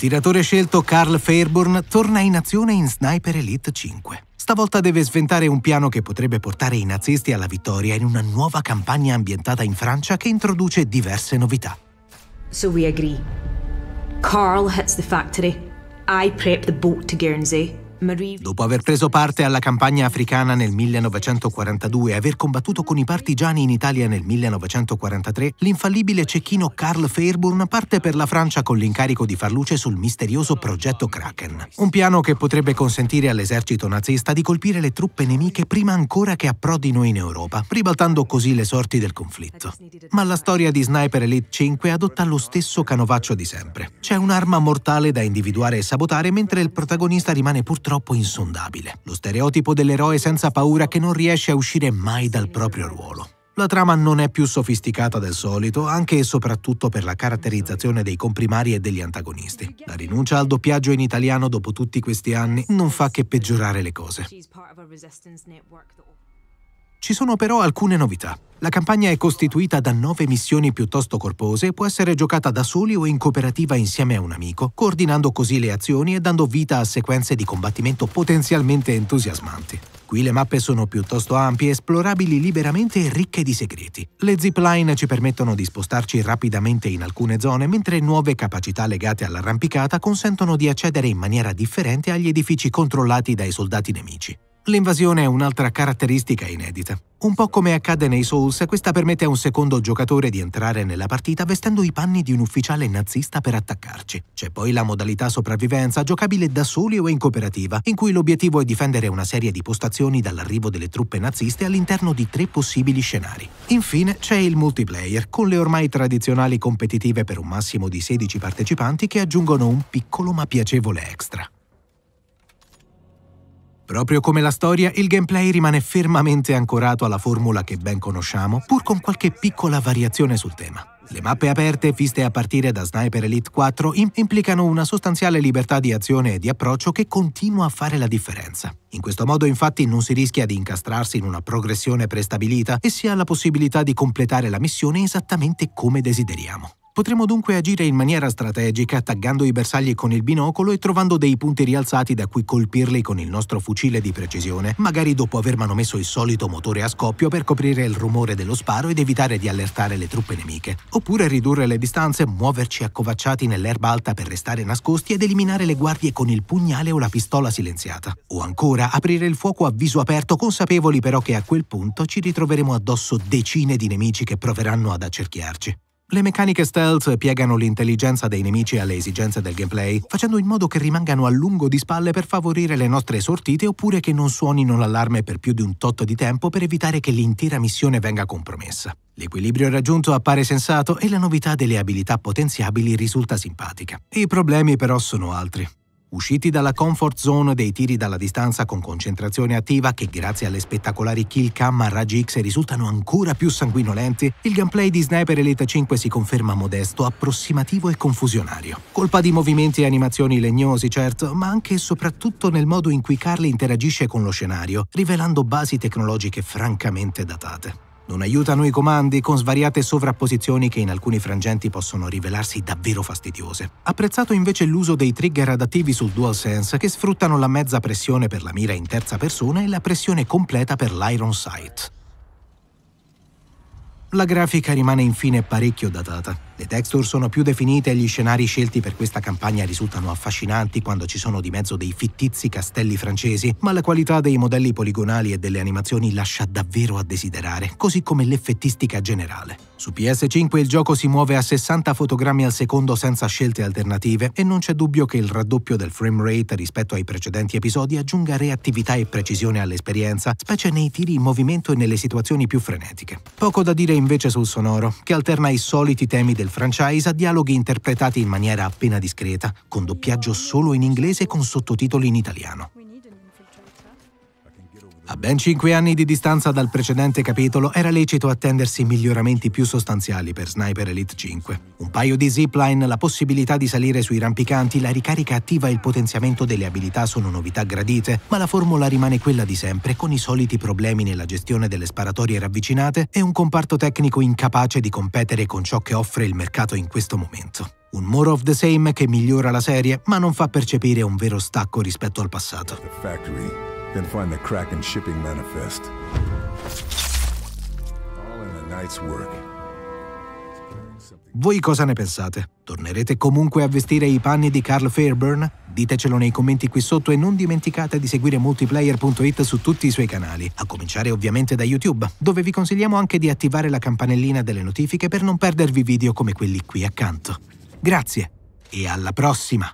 tiratore scelto Carl Fairburn torna in azione in Sniper Elite 5. Stavolta deve sventare un piano che potrebbe portare i nazisti alla vittoria in una nuova campagna ambientata in Francia che introduce diverse novità. So we agree. Carl hits the factory. I prep the boat to Guernsey. Dopo aver preso parte alla campagna africana nel 1942 e aver combattuto con i partigiani in Italia nel 1943, l'infallibile cecchino Karl Fairburn parte per la Francia con l'incarico di far luce sul misterioso progetto Kraken, un piano che potrebbe consentire all'esercito nazista di colpire le truppe nemiche prima ancora che approdino in Europa, ribaltando così le sorti del conflitto. Ma la storia di Sniper Elite 5 adotta lo stesso canovaccio di sempre. C'è un'arma mortale da individuare e sabotare mentre il protagonista rimane purtroppo troppo insondabile. Lo stereotipo dell'eroe senza paura che non riesce a uscire mai dal proprio ruolo. La trama non è più sofisticata del solito, anche e soprattutto per la caratterizzazione dei comprimari e degli antagonisti. La rinuncia al doppiaggio in italiano dopo tutti questi anni non fa che peggiorare le cose. Ci sono però alcune novità. La campagna è costituita da nove missioni piuttosto corpose e può essere giocata da soli o in cooperativa insieme a un amico, coordinando così le azioni e dando vita a sequenze di combattimento potenzialmente entusiasmanti. Qui le mappe sono piuttosto ampie, esplorabili liberamente e ricche di segreti. Le zipline ci permettono di spostarci rapidamente in alcune zone, mentre nuove capacità legate all'arrampicata consentono di accedere in maniera differente agli edifici controllati dai soldati nemici. L'invasione è un'altra caratteristica inedita. Un po' come accade nei Souls, questa permette a un secondo giocatore di entrare nella partita vestendo i panni di un ufficiale nazista per attaccarci. C'è poi la modalità sopravvivenza, giocabile da soli o in cooperativa, in cui l'obiettivo è difendere una serie di postazioni dall'arrivo delle truppe naziste all'interno di tre possibili scenari. Infine c'è il multiplayer, con le ormai tradizionali competitive per un massimo di 16 partecipanti che aggiungono un piccolo ma piacevole extra. Proprio come la storia, il gameplay rimane fermamente ancorato alla formula che ben conosciamo, pur con qualche piccola variazione sul tema. Le mappe aperte, viste a partire da Sniper Elite 4, implicano una sostanziale libertà di azione e di approccio che continua a fare la differenza. In questo modo infatti non si rischia di incastrarsi in una progressione prestabilita e si ha la possibilità di completare la missione esattamente come desideriamo. Potremmo dunque agire in maniera strategica taggando i bersagli con il binocolo e trovando dei punti rialzati da cui colpirli con il nostro fucile di precisione, magari dopo aver manomesso il solito motore a scoppio per coprire il rumore dello sparo ed evitare di allertare le truppe nemiche. Oppure ridurre le distanze, muoverci accovacciati nell'erba alta per restare nascosti ed eliminare le guardie con il pugnale o la pistola silenziata. O ancora aprire il fuoco a viso aperto, consapevoli però che a quel punto ci ritroveremo addosso decine di nemici che proveranno ad accerchiarci. Le meccaniche stealth piegano l'intelligenza dei nemici alle esigenze del gameplay, facendo in modo che rimangano a lungo di spalle per favorire le nostre sortite oppure che non suonino l'allarme per più di un tot di tempo per evitare che l'intera missione venga compromessa. L'equilibrio raggiunto appare sensato e la novità delle abilità potenziabili risulta simpatica. I problemi però sono altri. Usciti dalla comfort zone dei tiri dalla distanza con concentrazione attiva che grazie alle spettacolari kill cam a raggi X risultano ancora più sanguinolenti, il gameplay di Sniper Elite 5 si conferma modesto, approssimativo e confusionario. Colpa di movimenti e animazioni legnosi, certo, ma anche e soprattutto nel modo in cui Carly interagisce con lo scenario, rivelando basi tecnologiche francamente datate. Non aiutano i comandi con svariate sovrapposizioni che in alcuni frangenti possono rivelarsi davvero fastidiose. Apprezzato invece l'uso dei trigger adattivi sul DualSense che sfruttano la mezza pressione per la mira in terza persona e la pressione completa per l'Iron Sight. La grafica rimane infine parecchio datata. Le texture sono più definite e gli scenari scelti per questa campagna risultano affascinanti quando ci sono di mezzo dei fittizi castelli francesi, ma la qualità dei modelli poligonali e delle animazioni lascia davvero a desiderare, così come l'effettistica generale. Su PS5 il gioco si muove a 60 fotogrammi al secondo senza scelte alternative e non c'è dubbio che il raddoppio del frame rate rispetto ai precedenti episodi aggiunga reattività e precisione all'esperienza, specie nei tiri in movimento e nelle situazioni più frenetiche. Poco da dire invece sul sonoro, che alterna i soliti temi del franchise a dialoghi interpretati in maniera appena discreta, con doppiaggio solo in inglese e con sottotitoli in italiano. A ben cinque anni di distanza dal precedente capitolo era lecito attendersi miglioramenti più sostanziali per Sniper Elite 5. Un paio di zipline, la possibilità di salire sui rampicanti, la ricarica attiva e il potenziamento delle abilità sono novità gradite, ma la formula rimane quella di sempre, con i soliti problemi nella gestione delle sparatorie ravvicinate e un comparto tecnico incapace di competere con ciò che offre il mercato in questo momento. Un more of the same che migliora la serie, ma non fa percepire un vero stacco rispetto al passato. The Then find the Kraken shipping manifest. All in a night's work. Voi cosa ne pensate? Tornerete comunque a vestire i panni di Carl Fairburn? Ditecelo nei commenti qui sotto e non dimenticate di seguire multiplayer.it su tutti i suoi canali, a cominciare ovviamente da YouTube, dove vi consigliamo anche di attivare la campanellina delle notifiche per non perdervi video come quelli qui accanto. Grazie e alla prossima!